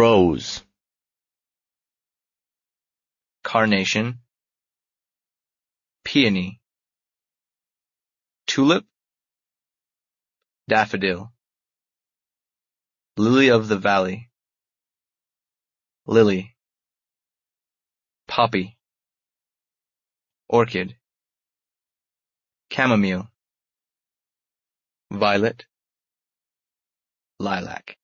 rose carnation peony tulip daffodil lily of the valley lily poppy orchid chamomile violet lilac